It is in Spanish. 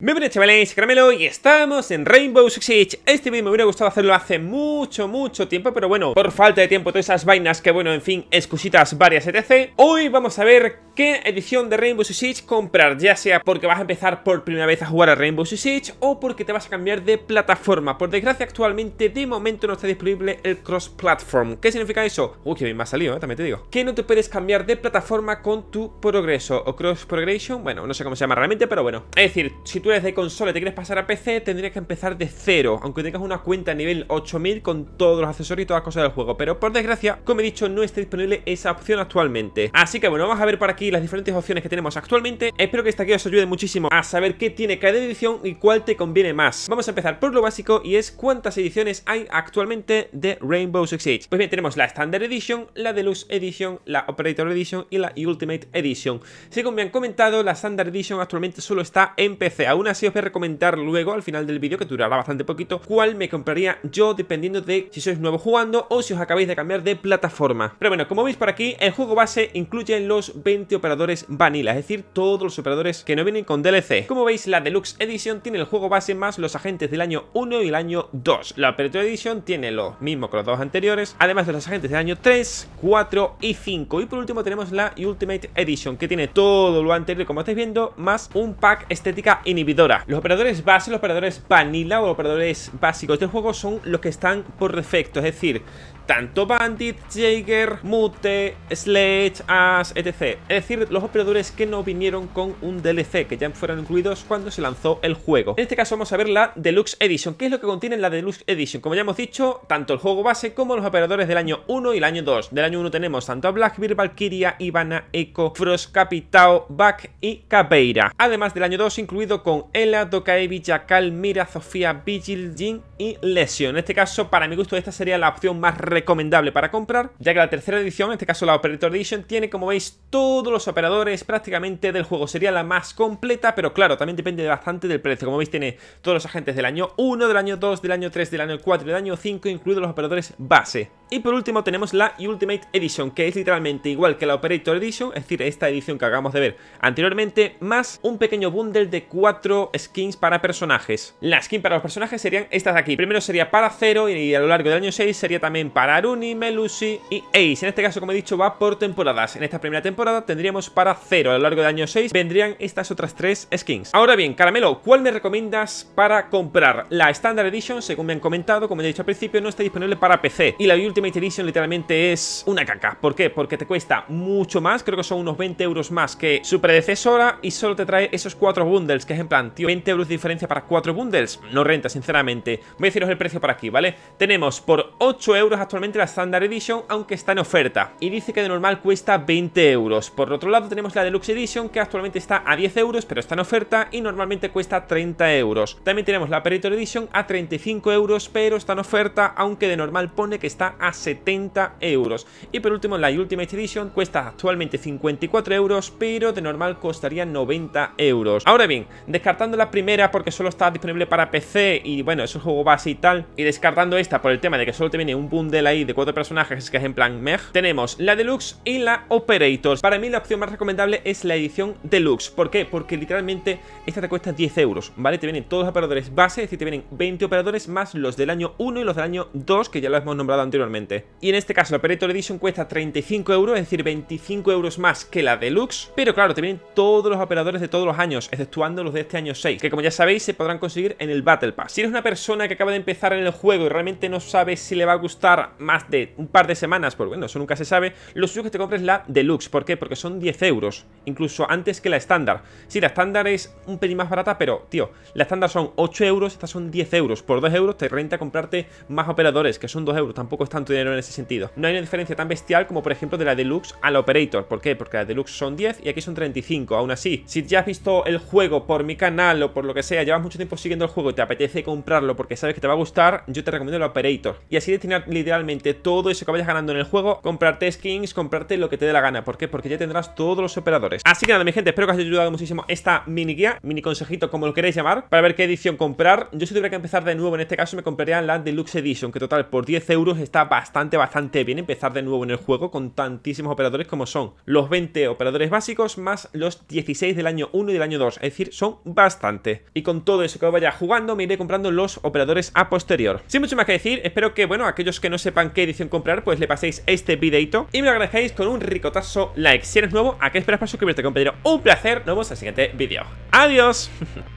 Muy buenas chavales, Caramelo y estamos en Rainbow Six Siege Este vídeo me hubiera gustado hacerlo hace mucho, mucho tiempo Pero bueno, por falta de tiempo, todas esas vainas que bueno, en fin, excusitas varias etc Hoy vamos a ver qué edición de Rainbow Six Siege comprar Ya sea porque vas a empezar por primera vez a jugar a Rainbow Six Siege O porque te vas a cambiar de plataforma Por desgracia actualmente, de momento no está disponible el cross-platform ¿Qué significa eso? Uy, que bien me ha salido, ¿eh? también te digo Que no te puedes cambiar de plataforma con tu progreso O cross-progression, bueno, no sé cómo se llama realmente, pero bueno Es decir, si tú eres de consola y te quieres pasar a PC, tendrías que empezar de cero, aunque tengas una cuenta a nivel 8000 con todos los accesorios y todas las cosas del juego. Pero por desgracia, como he dicho, no está disponible esa opción actualmente. Así que bueno, vamos a ver por aquí las diferentes opciones que tenemos actualmente. Espero que esta guía os ayude muchísimo a saber qué tiene cada edición y cuál te conviene más. Vamos a empezar por lo básico y es cuántas ediciones hay actualmente de Rainbow Six Siege. Pues bien, tenemos la Standard Edition, la Deluxe Edition, la Operator Edition y la Ultimate Edition. Según me han comentado, la Standard Edition actualmente solo está en PC aún así os voy a recomendar luego al final del vídeo, que durará bastante poquito, cuál me compraría yo dependiendo de si sois nuevo jugando o si os acabáis de cambiar de plataforma. Pero bueno, como veis por aquí, el juego base incluye los 20 operadores vanilla, es decir, todos los operadores que no vienen con DLC. Como veis, la Deluxe Edition tiene el juego base más los agentes del año 1 y el año 2. La Operator Edition tiene lo mismo que los dos anteriores, además de los agentes del año 3, 4 y 5. Y por último tenemos la Ultimate Edition, que tiene todo lo anterior, como estáis viendo, más un pack estética inimitable los operadores base, los operadores vanilla o operadores básicos de este juego son los que están por defecto, es decir, tanto Bandit, Jaeger, Mute, Sledge, Ash, etc. Es decir, los operadores que no vinieron con un DLC, que ya fueron incluidos cuando se lanzó el juego. En este caso vamos a ver la Deluxe Edition. ¿Qué es lo que contiene la Deluxe Edition? Como ya hemos dicho, tanto el juego base como los operadores del año 1 y el año 2. Del año 1 tenemos tanto a Blackbeard, Valkyria, Ivana, Echo, Frost, Capitao, Back y Cabeira. Además del año 2 incluido con Ela, Dokaevi, Jakal, Mira, Sofía, Vigil, Jin y Lesion. En este caso, para mi gusto, esta sería la opción más recomendable para comprar, ya que la tercera edición, en este caso la Operator Edition, tiene como veis todos los operadores prácticamente del juego. Sería la más completa, pero claro, también depende bastante del precio. Como veis tiene todos los agentes del año 1, del año 2, del año 3, del año 4 del año 5, incluidos los operadores base. Y por último tenemos la Ultimate Edition, que es literalmente igual que la Operator Edition, es decir, esta edición que acabamos de ver anteriormente, más un pequeño bundle de cuatro skins para personajes. La skin para los personajes serían estas de aquí. Primero sería para Zero y a lo largo del año 6 sería también para Aruni, Melusi y Ace. En este caso, como he dicho, va por temporadas. En esta primera temporada tendríamos para Zero. A lo largo del año 6 vendrían estas otras tres skins. Ahora bien, Caramelo, ¿cuál me recomiendas para comprar? La Standard Edition, según me han comentado, como he dicho al principio, no está disponible para PC. Y la Ultimate Edition literalmente es una caca. ¿Por qué? Porque te cuesta mucho más, creo que son unos 20 euros más que su predecesora y solo te trae esos 4 bundles, que es en plan, tío, 20 euros de diferencia para 4 bundles. No renta, sinceramente. Voy a deciros el precio por aquí, ¿vale? Tenemos por 8 euros actualmente la Standard Edition, aunque está en oferta. Y dice que de normal cuesta 20 euros. Por otro lado tenemos la Deluxe Edition, que actualmente está a 10 euros, pero está en oferta y normalmente cuesta 30 euros. También tenemos la Perito Edition a 35 euros, pero está en oferta, aunque de normal pone que está a 70 euros. Y por último, la Ultimate Edition cuesta actualmente 54 euros, pero de normal costaría 90 euros. Ahora bien, descartando la primera porque solo está disponible para PC y bueno, es un juego base y tal, y descartando esta por el tema de que solo te viene un bundle ahí de cuatro personajes que es en plan meh, tenemos la Deluxe y la Operators. Para mí la opción más recomendable es la edición Deluxe. ¿Por qué? Porque literalmente esta te cuesta 10 euros, ¿vale? Te vienen todos los operadores base, es decir, te vienen 20 operadores más los del año 1 y los del año 2, que ya lo hemos nombrado anteriormente. Y en este caso la Operator Edition cuesta 35 euros, es decir, 25 euros más que la Deluxe, pero claro, te vienen todos los operadores de todos los años, exceptuando los de este año 6, que como ya sabéis se podrán conseguir en el Battle Pass. Si eres una persona que acaba de empezar en el juego y realmente no sabe si le va a gustar más de un par de semanas, pues bueno, eso nunca se sabe, lo suyo es que te compres la Deluxe. ¿Por qué? Porque son 10 euros, incluso antes que la estándar. Sí, la estándar es un pelín más barata, pero tío, la estándar son 8 euros, estas son 10 euros. Por 2 euros te renta comprarte más operadores, que son 2 euros, tampoco están tu dinero en ese sentido. No hay una diferencia tan bestial como por ejemplo de la Deluxe al Operator. ¿Por qué? Porque la Deluxe son 10 y aquí son 35. Aún así, si ya has visto el juego por mi canal o por lo que sea, llevas mucho tiempo siguiendo el juego y te apetece comprarlo porque sabes que te va a gustar, yo te recomiendo el Operator. Y así destinar literalmente todo eso que vayas ganando en el juego, comprarte skins, comprarte lo que te dé la gana. ¿Por qué? Porque ya tendrás todos los operadores. Así que nada, mi gente, espero que os haya ayudado muchísimo esta mini guía, mini consejito, como lo queréis llamar, para ver qué edición comprar. Yo si tuviera que empezar de nuevo, en este caso me compraría la Deluxe Edition, que total por 10 euros está bastante, bastante bien empezar de nuevo en el juego con tantísimos operadores como son los 20 operadores básicos más los 16 del año 1 y del año 2, es decir, son bastante. Y con todo eso que vaya jugando me iré comprando los operadores a posterior. Sin mucho más que decir, espero que, bueno, aquellos que no sepan qué edición comprar, pues le paséis este videito y me lo agradecéis con un ricotazo like. Si eres nuevo, ¿a qué esperas para suscribirte, compañero? Un placer, nos vemos en el siguiente vídeo. ¡Adiós!